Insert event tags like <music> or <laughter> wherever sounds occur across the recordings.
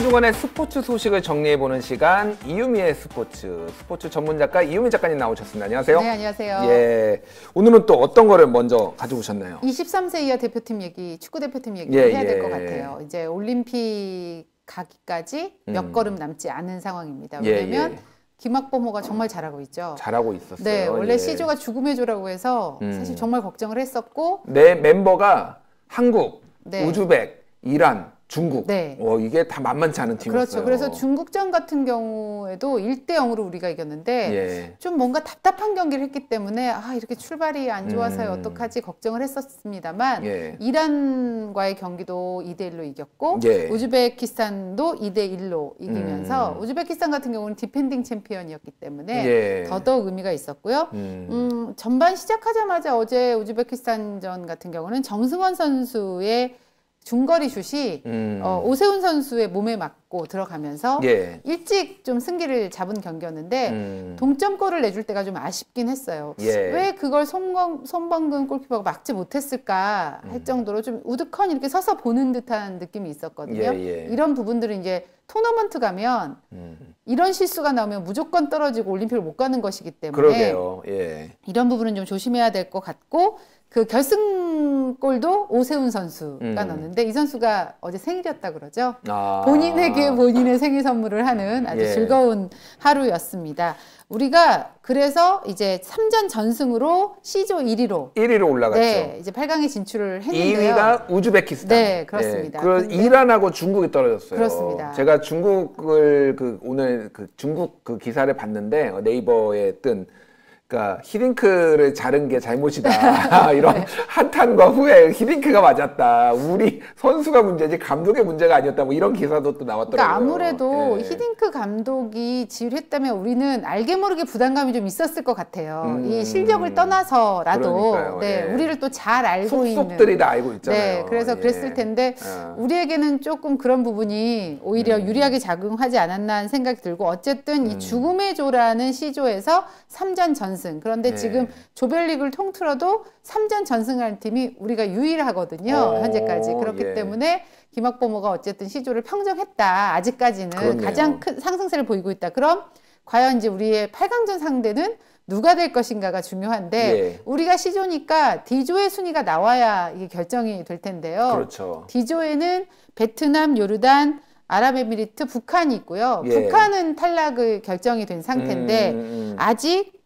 한주간의 스포츠 소식을 정리해보는 시간 이유미의 스포츠 스포츠 전문 작가 이유미 작가님 나오셨습니다. 안녕하세요. 네, 안녕하세요. 예, 오늘은 또 어떤 거를 먼저 가져오셨나요? 23세 이하 대표팀 얘기, 축구 대표팀 얘기 예, 해야 될것 예. 같아요. 이제 올림픽 가기까지 몇 음. 걸음 남지 않은 상황입니다. 예, 왜냐면 예, 예. 김학범호가 정말 잘하고 있죠. 잘하고 있었어요. 네, 원래 예. 시조가 죽음의 조라고 해서 음. 사실 정말 걱정을 했었고 내 멤버가 한국, 네. 우즈벡, 이란 중국. 네. 어, 이게 다 만만치 않은 팀이었어요. 그렇죠. 그래서 중국전 같은 경우에도 1대 0으로 우리가 이겼는데 예. 좀 뭔가 답답한 경기를 했기 때문에 아, 이렇게 출발이 안 좋아서요. 음. 어떡하지 걱정을 했었습니다만 예. 이란과의 경기도 2대 1로 이겼고 예. 우즈베키스탄도 2대 1로 이기면서 음. 우즈베키스탄 같은 경우는 디펜딩 챔피언이었기 때문에 예. 더더욱 의미가 있었고요. 음. 음, 전반 시작하자마자 어제 우즈베키스탄전 같은 경우는 정승원 선수의 중거리 슛이 음. 어, 오세훈 선수의 몸에 맞고 들어가면서 예. 일찍 좀 승기를 잡은 경기였는데 음. 동점골을 내줄 때가 좀 아쉽긴 했어요. 예. 왜 그걸 손범 송범근 골키퍼가 막지 못했을까 할 음. 정도로 좀 우두커니 이렇게 서서 보는 듯한 느낌이 있었거든요. 예, 예, 이런 부분들은 이제 토너먼트 가면 음. 이런 실수가 나오면 무조건 떨어지고 올림픽을 못 가는 것이기 때문에 예. 이런 부분은 좀 조심해야 될 것 같고 그 결승 골도 오세훈 선수가 음. 넣었는데 이 선수가 어제 생일이었다 그러죠. 아. 본인에게 본인의 생일 선물을 하는 아주 예. 즐거운 하루였습니다. 우리가 그래서 이제 3전 전승으로 C조 1위로 1위로 올라갔죠. 네, 이제 8강에 진출을 했는데요. 2위가 우즈베키스탄. 네, 그렇습니다. 네, 예, 그런 이란하고 중국이 떨어졌어요. 그렇습니다. 제가 중국을 그 오늘 그 중국 그 기사를 봤는데 네이버에 뜬 그러니까 히딩크를 자른 게 잘못이다. <laughs> 네. 이런 한탄과 후에 히딩크가 맞았다. 우리 선수가 문제지 감독의 문제가 아니었다. 뭐 이런 기사도 또 나왔더라고요. 그러니까 아무래도 예. 히딩크 감독이 지휘했다면 우리는 알게 모르게 부담감이 좀 있었을 것 같아요. 음, 이 실력을 떠나서라도 네, 예. 우리를 또 잘 알고 있는 속속들이 다 알고 있잖아요. 네, 그래서 예. 그랬을 텐데 아. 우리에게는 조금 그런 부분이 오히려 음. 유리하게 작용하지 않았나 하는 생각이 들고 어쨌든 음. 이 죽음의 조라는 시조에서 3전 전 전승. 그런데 네. 지금 조별리그를 통틀어도 3전 전승하는 팀이 우리가 유일하거든요. 오, 어, 현재까지. 그렇기 예. 때문에 김학범모가 어쨌든 시조를 평정했다. 아직까지는 그렇네요. 가장 큰 상승세를 보이고 있다. 그럼 과연 이제 우리의 8강전 상대는 누가 될 것인가가 중요한데 예. 우리가 시조니까 D조의 순위가 나와야 이게 결정이 될 텐데요. 그렇죠. D조에는 베트남, 요르단, 아랍에미리트, 북한이 있고요. 예. 북한은 탈락을 결정이 된 상태인데 음... 음, 음. 아직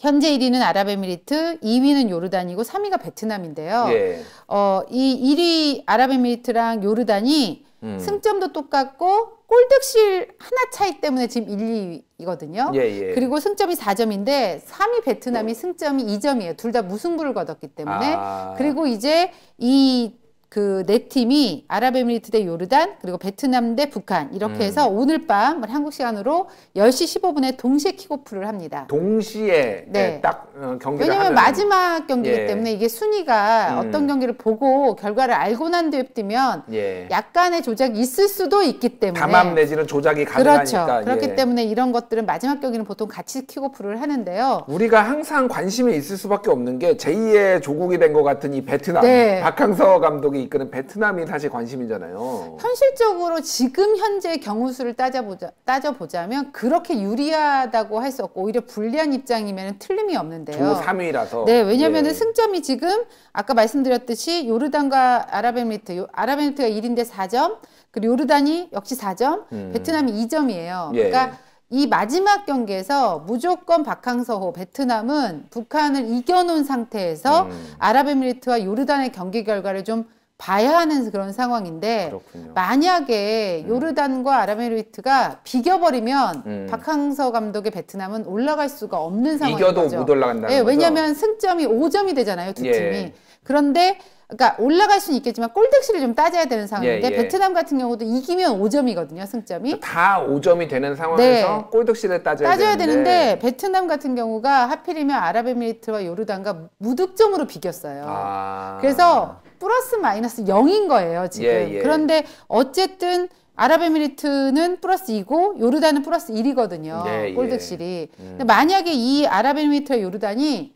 현재 1위는 아랍에미리트, 2위는 요르단이고 3위가 베트남인데요. 예. 어, 이 1위 아랍에미리트랑 요르단이 음. 승점도 똑같고 골득실 하나 차이 때문에 지금 1, 2위거든요. 예, 예. 그리고 승점이 4점인데 3위 베트남이 음. 승점이 2점이에요. 둘 다 무승부를 거뒀기 때문에. 아. 그리고 이제 이 그네 팀이 아랍에미리트 대 요르단 그리고 베트남 대 북한 이렇게 해서 음. 오늘 밤 뭐 한국 시간으로 10시 15분에 동시에 킥오프를 합니다. 동시에 네. 네, 딱 어, 경기를 왜냐면 하면... 마지막 경기이기 예. 때문에 이게 순위가 음. 어떤 경기를 보고 결과를 알고 난 뒤에 뛰면 예. 약간의 조작이 있을 수도 있기 때문에 담합 내지는 조작이 가능하니까 그렇죠. 그렇기 예. 때문에 이런 것들은 마지막 경기는 보통 같이 킥오프를 하는데요. 우리가 항상 관심이 있을 수밖에 없는 게 제2의 조국이 된 것 같은 이 베트남 네. 박항서 감독이 미얀마를 이끄는 베트남이 사실 관심이잖아요. 현실적으로 지금 현재 경우 수를 따져보자, 따져보자면 그렇게 유리하다고 할 수 없고 오히려 불리한 입장이면 틀림이 없는데요. 조 3위라서. 네, 왜냐하면 예. 승점이 지금 아까 말씀드렸듯이 요르단과 아랍에미리트, 아랍에미리트가 1인데 4점, 그리고 요르단이 역시 4점, 음. 베트남이 2점이에요. 예. 그러니까 이 마지막 경기에서 무조건 박항서호 베트남은 북한을 이겨놓은 상태에서 음. 아랍에미리트와 요르단의 경기 결과를 좀 봐야 하는 그런 상황인데 그렇군요. 만약에 음. 요르단과 아랍에미리트가 비겨버리면 음. 박항서 감독의 베트남은 올라갈 수가 없는 상황인 이겨도 거죠. 못 올라간다는 예, 거죠. 왜냐하면 승점이 5점이 되잖아요 두 예. 팀이. 그런데 그러니까 올라갈 수는 있겠지만 꼴득실을좀 따져야 되는 상황인데 예, 예. 베트남 같은 경우도 이기면 5점이거든요 승점이 그러니까 다 5점이 되는 상황에서 네. 골득실을 따져야, 따져야 되는데. 되는데. 베트남 같은 경우가 하필이면 아랍에미리트와 요르단과 무득점으로 비겼어요 아... 그래서 플러스 마이너스 0인 거예요, 지금. 예, 예. 그런데 어쨌든 아랍에미리트는 플러스 2고 요르단은 플러스 1이거든요. 예, 골득실이. 음. 만약에 이 아랍에미리트와 요르단이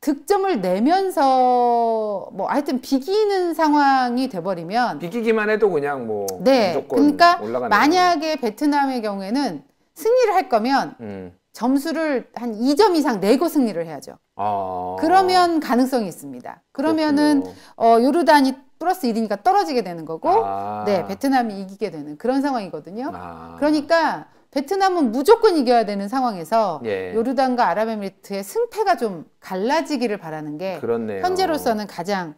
득점을 내면서 뭐 하여튼 비기는 상황이 돼버리면 비기기만 해도 그냥 뭐 네. 무조건 그러니까 만약에 베트남의 경우에는 승리를 할 거면 음. 점수를 한 2점 이상 내고 승리를 해야죠. 아... 그러면 가능성이 있습니다. 그러면은 어, 요르단이 플러스 1이니까 떨어지게 되는 거고 아... 네, 베트남이 이기게 되는 그런 상황이거든요. 아... 그러니까 베트남은 무조건 이겨야 되는 상황에서 예. 요르단과 아랍에미리트의 승패가 좀 갈라지기를 바라는 게 그렇네요. 현재로서는 가장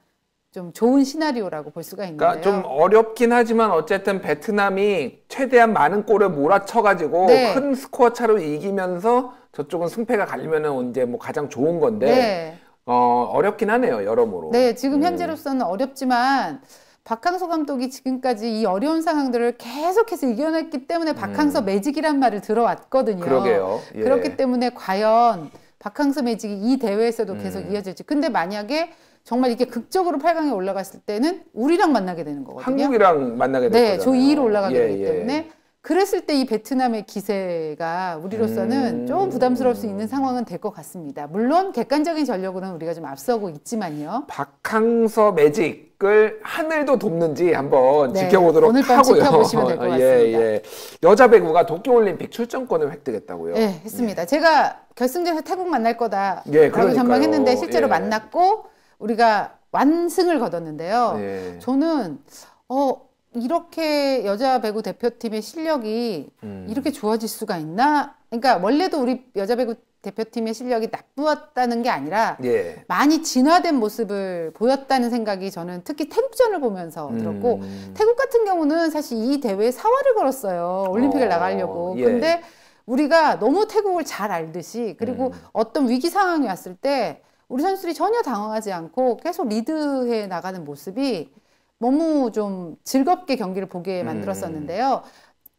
좀 좋은 시나리오라고 볼 수가 그러니까 있는데요. 그러니까 좀 어렵긴 하지만 어쨌든 베트남이 최대한 많은 골을 몰아쳐가지고 네. 큰 스코어 차로 이기면서 저쪽은 승패가 갈리면은 이제 뭐 가장 좋은 건데 네. 어, 어렵긴 하네요 여러모로. 네 지금 음. 현재로서는 음. 어렵지만 박항서 감독이 지금까지 이 어려운 상황들을 계속해서 이겨냈기 때문에 박항서 음. 매직이란 말을 들어왔거든요. 그러게요. 예. 그렇기 때문에 과연 박항서 매직이 이 대회에서도 계속 음. 이어질지. 근데 만약에 정말 이게 렇 극적으로 8강에 올라갔을 때는 우리랑 만나게 되는 거거든요. 한국이랑 만나게 되는 네, 거죠. 네, 조 2위로 올라가게 예, 되기 예. 때문에 그랬을 때 이 베트남의 기세가 우리로서는 음... 좀 부담스러울 수 있는 상황은 될 것 같습니다. 물론 객관적인 전력으로는 우리가 좀 앞서고 있지만요. 박항서 매직을 하늘도 돕는지 한번 네, 지켜보도록 오늘 밤 하고요. 지켜보시면 될것 <laughs> 예, 같습니다. 예, 예. 여자 배구가 도쿄올림픽 출전권을 획득했다고요? 네, 했습니다. 예. 제가 결승전에서 태국 만날 거다라고 예, 전망했는데 실제로 예. 만났고 우리가 완승을 거뒀는데요. 네. 저는 어 이렇게 여자 배구 대표팀의 실력이 음. 이렇게 좋아질 수가 있나? 그러니까 원래도 우리 여자 배구 대표팀의 실력이 나쁘었다는 게 아니라 예. 많이 진화된 모습을 보였다는 생각이 저는 특히 태국전을 보면서 음. 들었고 태국 같은 경우는 사실 이 대회에 사활을 걸었어요 올림픽을 어. 나가려고 예. 근데 우리가 너무 태국을 잘 알듯이 그리고 음. 어떤 위기 상황이 왔을 때 우리 선수들이 전혀 당황하지 않고 계속 리드해 나가는 모습이 너무 좀 즐겁게 경기를 보게 음. 만들었었는데요.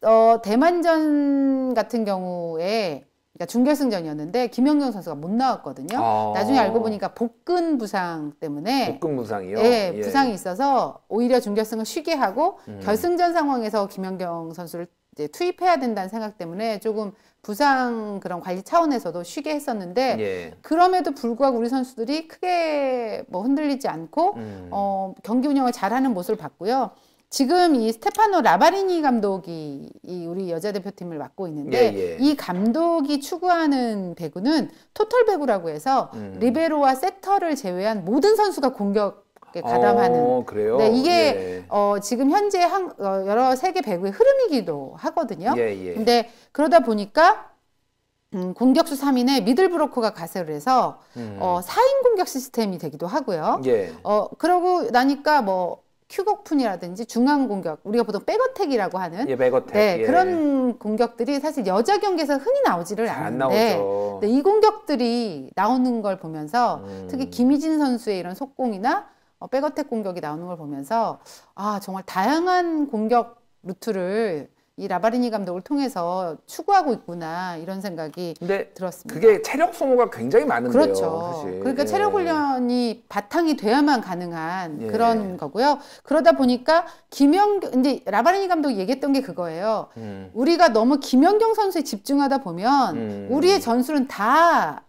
어, 대만전 같은 경우에 그러니까 준결승전이었는데 김연경 선수가 못 나왔거든요. 아 나중에 알고 보니까 복근 부상 때문에 복근 부상이요? 예, 예. 부상이 있어서 오히려 준결승을 쉬게 하고 음. 결승전 상황에서 김연경 선수를 이제 투입해야 된다는 생각 때문에 조금 부상 그런 관리 차원에서도 쉬게 했었는데 예. 그럼에도 불구하고 우리 선수들이 크게 뭐 흔들리지 않고 음. 어, 경기 운영을 잘하는 모습을 봤고요. 지금 이 스테파노 라바리니 감독이 이 우리 여자 대표팀을 맡고 있는데 예, 예. 이 감독이 추구하는 배구는 토털 배구라고 해서 음. 리베로와 세터를 제외한 모든 선수가 공격 가담하는. 어, 그래요? 네, 이게 예. 어, 지금 현재 한, 어, 여러 세계 배구의 흐름이기도 하거든요. 예, 예. 근데 그러다 보니까 음, 공격수 3인에 미들브로커가 가세를 해서 음. 어, 4인 공격 시스템이 되기도 하고요. 예. 어, 그러고 나니까 뭐 큐곡푼이라든지 중앙 공격, 우리가 보통 백어택이라고 하는 예, 백어택. 네, 예. 그런 공격들이 사실 여자 경기에서 흔히 나오지를 않는데 이 공격들이 나오는 걸 보면서 음. 특히 김희진 선수의 이런 속공이나 어, 백어택 공격이 나오는 걸 보면서 아 정말 다양한 공격 루트를 이 라바리니 감독을 통해서 추구하고 있구나 이런 생각이 들었습니다. 그게 체력 소모가 굉장히 많은데요. 그렇죠. 사실. 그러니까 예. 체력 훈련이 바탕이 돼야만 가능한 예. 그런 거고요. 그러다 보니까 김영경 이제 라바리니 감독이 얘기했던 게 그거예요. 음. 우리가 너무 김연경 선수에 집중하다 보면 음. 우리의 전술은 다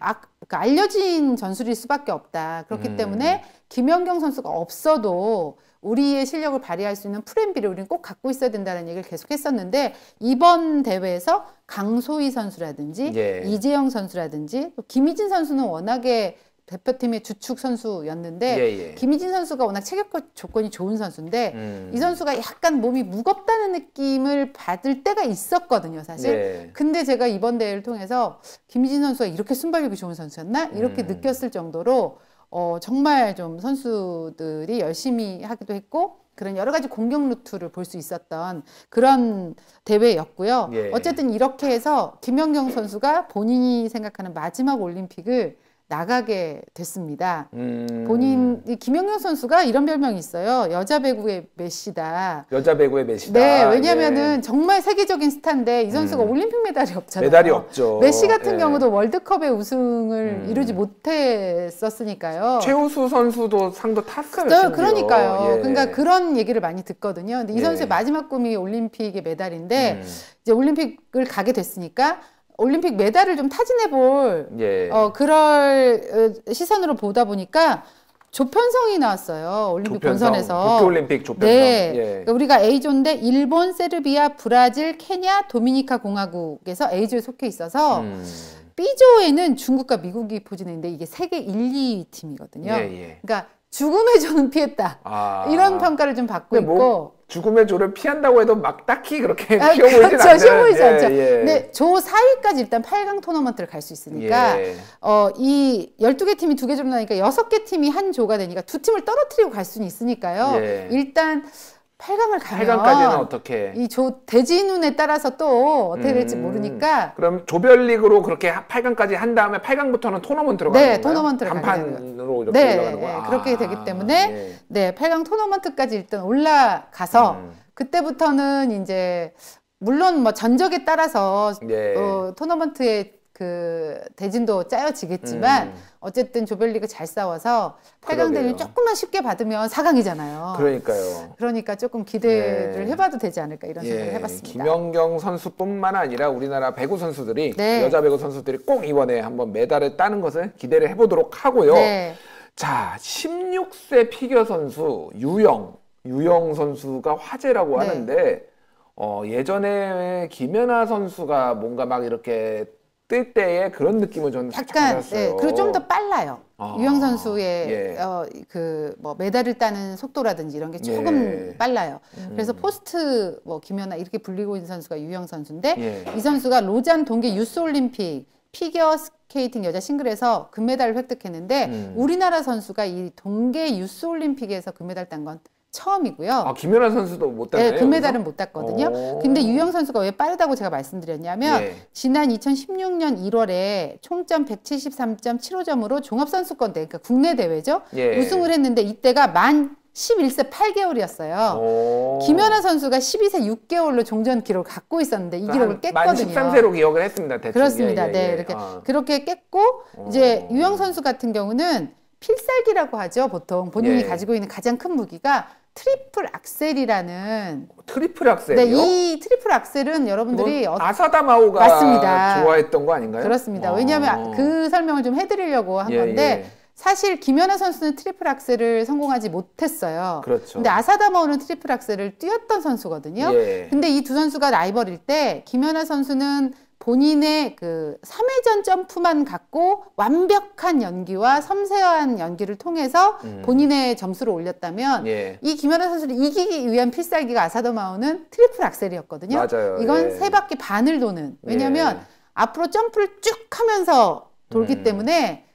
아, 그까 그러니까 알려진 전술일 수밖에 없다. 그렇기 음. 때문에 김연경 선수가 없어도 우리의 실력을 발휘할 수 있는 프랜 비를 우리는 꼭 갖고 있어야 된다는 얘기를 계속 했었는데 이번 대회에서 강소희 선수라든지 예. 이재영 선수라든지 또 김희진 선수는 워낙에 대표팀의 주축 선수였는데 예, 예. 김희진 선수가 워낙 체격 조건이 좋은 선수인데 음. 이 선수가 약간 몸이 무겁다는 느낌을 받을 때가 있었거든요 사실 예. 근데 제가 이번 대회를 통해서 김희진 선수가 이렇게 순발력이 좋은 선수였나 이렇게 음. 느꼈을 정도로 어, 정말 좀 선수들이 열심히 하기도 했고 그런 여러 가지 공격 루트를 볼 수 있었던 그런 대회였고요 예. 어쨌든 이렇게 해서 김연경 선수가 본인이 생각하는 마지막 올림픽을 나가게 됐습니다. 음... 본인 김영경 선수가 이런 별명이 있어요. 여자 배구의 메시다. 여자 배구의 메시다. 네, 왜냐하면은 예. 정말 세계적인 스타인데 이 선수가 음... 올림픽 메달이 없잖아요. 메달이 없죠. 메시 같은 예. 경우도 월드컵의 우승을 음... 이루지 못했었으니까요. 최우수 선수도 상도 탔어요. 그러니까요. 예. 그러니까 그런 얘기를 많이 듣거든요. 근데 이 예. 선수의 마지막 꿈이 올림픽의 메달인데 음. 이제 올림픽을 가게 됐으니까. 올림픽 메달을 좀 타진해볼 예. 어, 그럴 어, 시선으로 보다 보니까 조편성이 나왔어요. 올림픽 조편성, 본선에서. 도쿄올림픽 조편성. 네. 예. 그러니까 우리가 A조인데 일본, 세르비아, 브라질, 케냐, 도미니카 공화국에서 A조에 속해 있어서 음. B조에는 중국과 미국이 포진했는데 이게 세계 1, 2 팀이거든요. 예, 예. 그러니까 죽음의 조는 피했다. 아. 이런 평가를 좀 받고 뭐 있고. 죽음의 조를 피한다고 해도 막 딱히 그렇게 아, 쉬워 <laughs> 보이진 그죠않 쉬워 보이지 예, 않죠. 예, 예. 근데 조사위까지 일단 8강 토너먼트를 갈 수 있으니까 예. 어, 이 12개 팀이 두개 조로 나니까 6개 팀이 한 조가 되니까 두 팀을 떨어뜨리고 갈 수는 있으니까요. 예. 일단 8강을 가면 8강까지는 어떻게? 이조 대진운에 따라서 또 어떻게 될지 음, 모르니까 그럼 조별리그로 그렇게 8강까지 한 다음에 8강부터는 토너먼트로 가는 네, 건요 토너먼트를 판으로 이렇게 네, 올라가는 거야. 네, 아, 그렇게 되기 아, 때문에 예. 네, 8강 토너먼트까지 일단 올라가서 음. 그때부터는 이제 물론 뭐 전적에 따라서 예. 어, 토너먼트의 그 대진도 짜여지겠지만 음. 어쨌든 조별리그 잘 싸워서 8강 대진 조금만 쉽게 받으면 4강이잖아요. 그러니까요. 그러니까 조금 기대를 네. 해봐도 되지 않을까 이런 예, 생각을 해봤습니다. 김연경 선수뿐만 아니라 우리나라 배구 선수들이 네. 여자 배구 선수들이 꼭 이번에 한번 메달을 따는 것을 기대를 해보도록 하고요. 네. 자, 16세 피겨 선수 유영 유영 선수가 화제라고 네. 하는데 어, 예전에 김연아 선수가 뭔가 막 이렇게 뜰 때의 그런 느낌을 저는 약간 예, 그리고 좀 더 빨라요. 아, 유영 선수의 예. 어, 그뭐 메달을 따는 속도라든지 이런 게 조금 예. 빨라요. 음. 그래서 포스트 뭐 김연아 이렇게 불리고 있는 선수가 유영 선수인데 예. 이 선수가 로잔 동계 유스 올림픽 피겨 스케이팅 여자 싱글에서 금메달을 획득했는데 음. 우리나라 선수가 이 동계 유스 올림픽에서 금메달 딴건 처음이고요. 아, 김연아 선수도 못 땄네요. 네, 금메달은 못 땄거든요. 어. 근데 유영 선수가 왜 빠르다고 제가 말씀드렸냐면 예. 지난 2016년 1월에 총점 173.75점으로 종합 선수권 대회 그러니까 국내 대회죠. 예. 우승을 했는데 이때가 만 11세 8개월이었어요. 김연아 선수가 12세 6개월로 종전 기록을 갖고 있었는데 이 그러니까 기록을 깼거든요. 만 13세로 기억을 했습니다. 대충. 예, 그렇습니다. 예, 네, 예. 이렇게 아. 그렇게 깼고 이제 어. 유영 선수 같은 경우는 필살기라고 하죠. 보통 본인이 예. 가지고 있는 가장 큰 무기가 트리플 악셀이라는 어, 트리플 악셀이요? 네, 이 트리플 악셀은 여러분들이 어... 아사다 마오가 맞습니다. 좋아했던 거 아닌가요? 그렇습니다. 아. 왜냐하면 그 설명을 좀 해드리려고 한 예, 건데 예. 사실 김연아 선수는 트리플 악셀을 성공하지 못했어요. 그렇죠. 근데 아사다 마오는 트리플 악셀을 뛰었던 선수거든요. 예. 근데 이 두 선수가 라이벌일 때 김연아 선수는 본인의 그 3회전 점프만 갖고 완벽한 연기와 섬세한 연기를 통해서 음. 본인의 점수를 올렸다면 예. 이 김연아 선수를 이기기 위한 필살기가 아사도 마오는 트리플 악셀이었거든요. 맞아요. 이건 예. 세 바퀴 반을 도는. 왜냐면 예. 앞으로 점프를 쭉 하면서 돌기 음. 때문에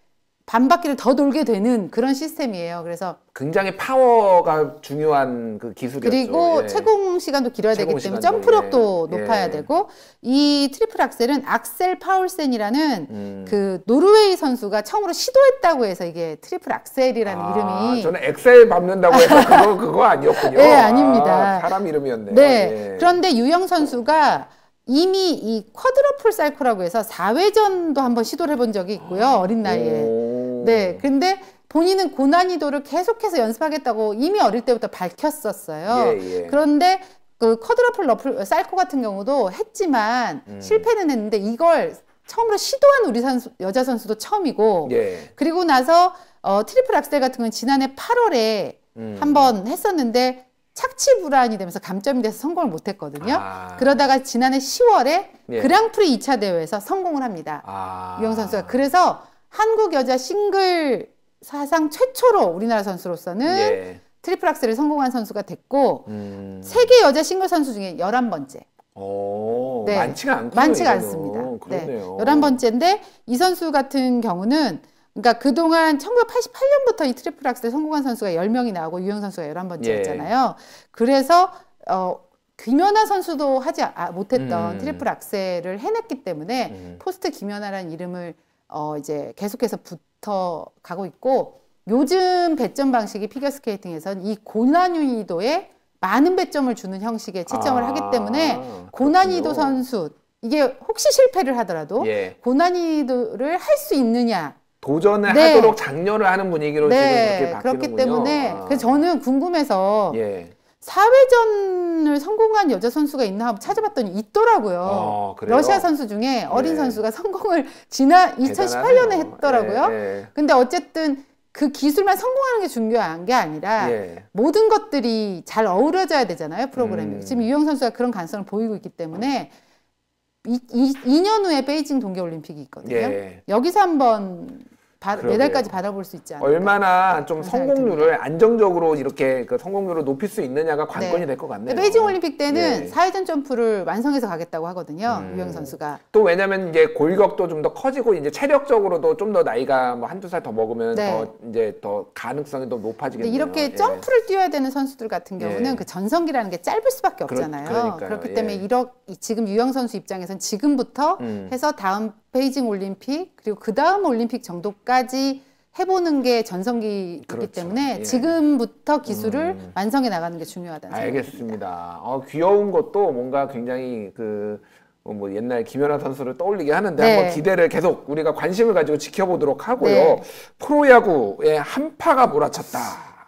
반바퀴를 더 돌게 되는 그런 시스템이에요. 그래서 굉장히 파워가 중요한 그기술이죠 그리고 예. 체공 시간도 길어야 되기 때문에 시간도, 점프력도 예. 높아야 예. 되고 이 트리플 악셀은 악셀 파울센이라는 음. 그 노르웨이 선수가 처음으로 시도했다고 해서 이게 트리플 악셀이라는 아, 이름이 저는 엑셀 밟는다고 해서 그거 그거 아니었군요. <laughs> 네, 아, 닙니다 사람 이름이었네요. 네. 예. 그런데 유영 선수가 이미 이 쿼드러플 사이코라고 해서 4회전도 한번 시도를 해본 적이 있고요. 어린 나이에. 오. 네. 근데 본인은 고난이도를 계속해서 연습하겠다고 이미 어릴 때부터 밝혔었어요. 예, 예. 그런데 그 커드러플 러플 쌀코 같은 경우도 했지만 음. 실패는 했는데 이걸 처음으로 시도한 우리 선수, 여자 선수도 처음이고 예. 그리고 나서 어, 트리플 악셀 같은 건 지난해 8월에 음. 한번 했었는데 착취 불안이 되면서 감점이 돼서 성공을 못 했거든요. 아. 그러다가 지난해 10월에 예. 그랑프리 2차 대회에서 성공을 합니다. 아. 유영 선수가 그래서 한국 여자 싱글 사상 최초로 우리나라 선수로서는 예. 트리플 악셀을 성공한 선수가 됐고 음. 세계 여자 싱글 선수 중에 열한 번째 오, 네. 많지가 않고 많지가 않습니다. 그러네요. 네. 11번째인데 이 선수 같은 경우는 그러니까 그동안 1988년부터 이 트리플 악셀 성공한 선수가 10명이 나오고 유영 선수가 11번째였잖아요. 예. 그래서 어 김연아 선수도 하지 아, 못했던 음. 트리플 악셀을 해냈기 때문에 음. 포스트 김연아라는 이름을 어, 이제 계속해서 붙어 가고 있고 요즘 배점 방식이 피겨스케이팅에선이 고난이도에 많은 배점을 주는 형식에 채점을 아, 하기 때문에 고난이도 선수 이게 혹시 실패를 하더라도 예. 고난이도를 할 수 있느냐 도전을 네. 하도록 장려를 하는 분위기로 네. 지금 이렇게 바뀌는군요. 그렇기 때문에 아. 저는 궁금해서 예. 사회전을 성공한 여자 선수가 있나 한번 찾아봤더니 있더라고요. 어, 러시아 선수 중에 어린 예. 선수가 성공을 지난 2018년에 했더라고요. 예, 예, 근데 어쨌든 그 기술만 성공하는 게 중요한 게 아니라 예. 모든 것들이 잘 어우러져야 되잖아요 프로그램이 음. 지금 유영 선수가 그런 가능성을 보이고 있기 때문에 이, 이, 2년 후에 베이징 동계올림픽이 있거든요 예. 여기서 한번 바, 달까지 받아볼 수 있지 않을까. 얼마나 좀 성공률을 안정적으로 이렇게 그 성공률을 높일 수 있느냐가 네. 관건이 네. 될것 같네요. 베이징 올림픽 때는 네. 예. 사회전 점프를 완성해서 가겠다고 하거든요. 음. 유영 선수가. 또 왜냐면 이제 골격도 좀 더 커지고 이제 체력적으로도 좀 더 나이가 뭐 한두 살 더 먹으면 네. 더 이제 더 가능성이 더 높아지겠네요. 이렇게 예. 점프를 뛰어야 되는 선수들 같은 경우는 예. 그 전성기라는 게 짧을 수밖에 없잖아요. 그러, 그렇기 때문에 예. 이렇 지금 유영 선수 입장에선 지금부터 음. 해서 다음 베이징 올림픽 그리고 그 다음 올림픽 정도까지 해보는 게 전성기이기 그렇죠. 때문에 예. 지금부터 기술을 음. 완성해 나가는 게 중요하다는 생각이 알겠습니다. 어, 귀여운 것도 뭔가 굉장히 그 뭐 옛날 김연아 선수를 떠올리게 하는데 네. 한번 기대를 계속 우리가 관심을 가지고 지켜보도록 하고요. 네. 프로야구에 한파가 몰아쳤다.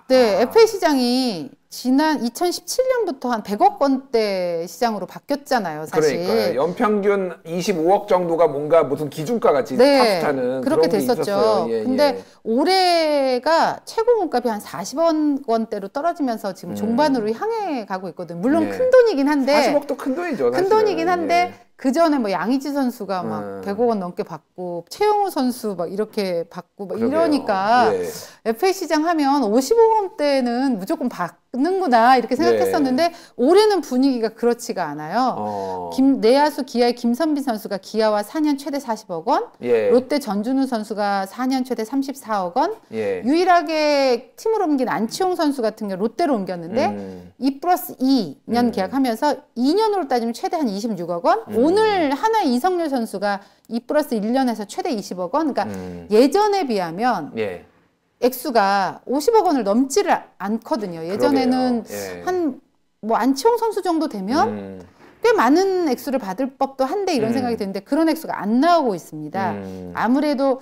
네, 아. FA 시장이 지난 2017년부터 한 100억 원대 시장으로 바뀌었잖아요, 사실. 그러니까 연평균 25억 정도가 뭔가 무슨 기준가 같이 네, 탑스타는 그렇게 됐었죠. 예, 예, 근데 예. 올해가 최고 물값이 한 40억 원대로 떨어지면서 지금 음. 종반으로 향해 가고 있거든 물론 예. 큰 돈이긴 한데 40억도 큰 돈이죠. 큰 돈이긴 한데 예. 그 전에 뭐 양의지 선수가 막 음. 100억 원 넘게 받고 최용우 선수 막 이렇게 받고 막 그러게요. 이러니까 예. FA 시장 하면 55억 원대는 무조건 받고 는구나 이렇게 생각했었는데 네. 올해는 분위기가 그렇지가 않아요. 어. 김, 내야수 기아의 김선빈 선수가 기아와 4년 최대 40억 원, 예. 롯데 전준우 선수가 4년 최대 34억 원, 예. 유일하게 팀을 옮긴 안치홍 선수 같은 경우 롯데로 옮겼는데 음. 2 플러스 2년 음. 계약하면서 2년으로 따지면 최대 한 26억 원, 음. 오늘 하나의 이성률 선수가 2 플러스 1년에서 최대 20억 원, 그러니까 음. 예전에 비하면 예. 액수가 50억 원을 넘지를 않거든요. 예전에는 예. 한뭐 안치홍 선수 정도 되면 음. 꽤 많은 액수를 받을 법도 한데 이런 음. 생각이 드는데 그런 액수가 안 나오고 있습니다. 음. 아무래도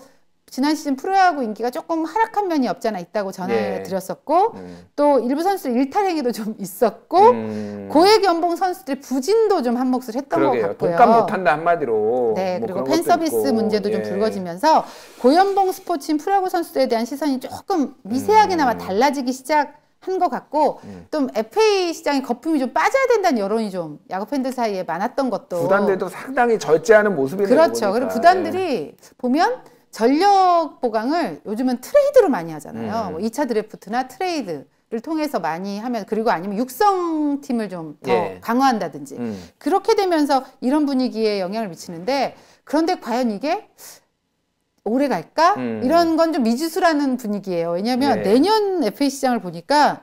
지난 시즌 프로야구 인기가 조금 하락한 면이 없잖아 있다고 전해드렸었고 네. 네. 또 일부 선수 일탈 행위도 좀 있었고 음. 고액 연봉 선수들이 부진도 좀 한 몫을 했던 그러게요. 것 같고요. 독감 못한다 한마디로. 네뭐 그리고 팬 서비스 있고. 문제도 예. 좀 불거지면서 고연봉 스포츠인 프로야구 선수들에 대한 시선이 조금 미세하게나마 음. 달라지기 시작. 한것 같고 음. 좀 FA 시장의 거품이 좀 빠져야 된다는 여론이 좀 야구 팬들 사이에 많았던 것도 부단들도 상당히 절제하는 모습이 그렇죠. 그리고 부단들이 네. 예. 보면 전력 보강을 요즘은 트레이드로 많이 하잖아요. 음. 뭐 2차 드래프트나 트레이드. 를 통해서 많이 하면 그리고 아니면 육성 팀을 좀더 예. 강화한다든지 음. 그렇게 되면서 이런 분위기에 영향을 미치는데 그런데 과연 이게 오래 갈까 음. 이런 건 좀 미지수라는 분위기예요 왜냐하면 예. 네. 내년 FA 시장을 보니까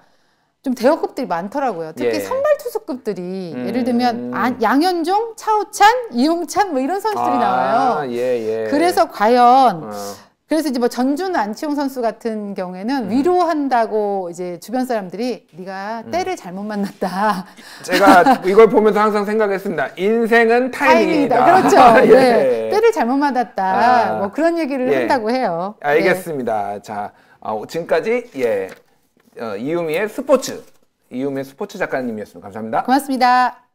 좀 대여급들이 많더라고요 특히 예. 선발 선수급들이 음. 예를 들면 안, 음. 아, 양현종, 차우찬, 이용찬 뭐 이런 선수들이 아, 나와요. 예, 예. 그래서 과연 어. 그래서 이제 뭐 전준 안치홍 선수 같은 경우에는 음. 위로한다고 이제 주변 사람들이 네가 음. 때를 음. 잘못 만났다. <laughs> 제가 이걸 보면서 항상 생각했습니다. 인생은 타이밍이다. 타이밍이다. 그렇죠. <laughs> 예. 네. 때를 잘못 만났다. 아. 뭐 그런 얘기를 예. 한다고 해요. 네. 알겠습니다. 네. 자, 어, 지금까지 예 어, 이유미의 스포츠. 이유미 스포츠 작가님이었습니다. 감사합니다. 고맙습니다.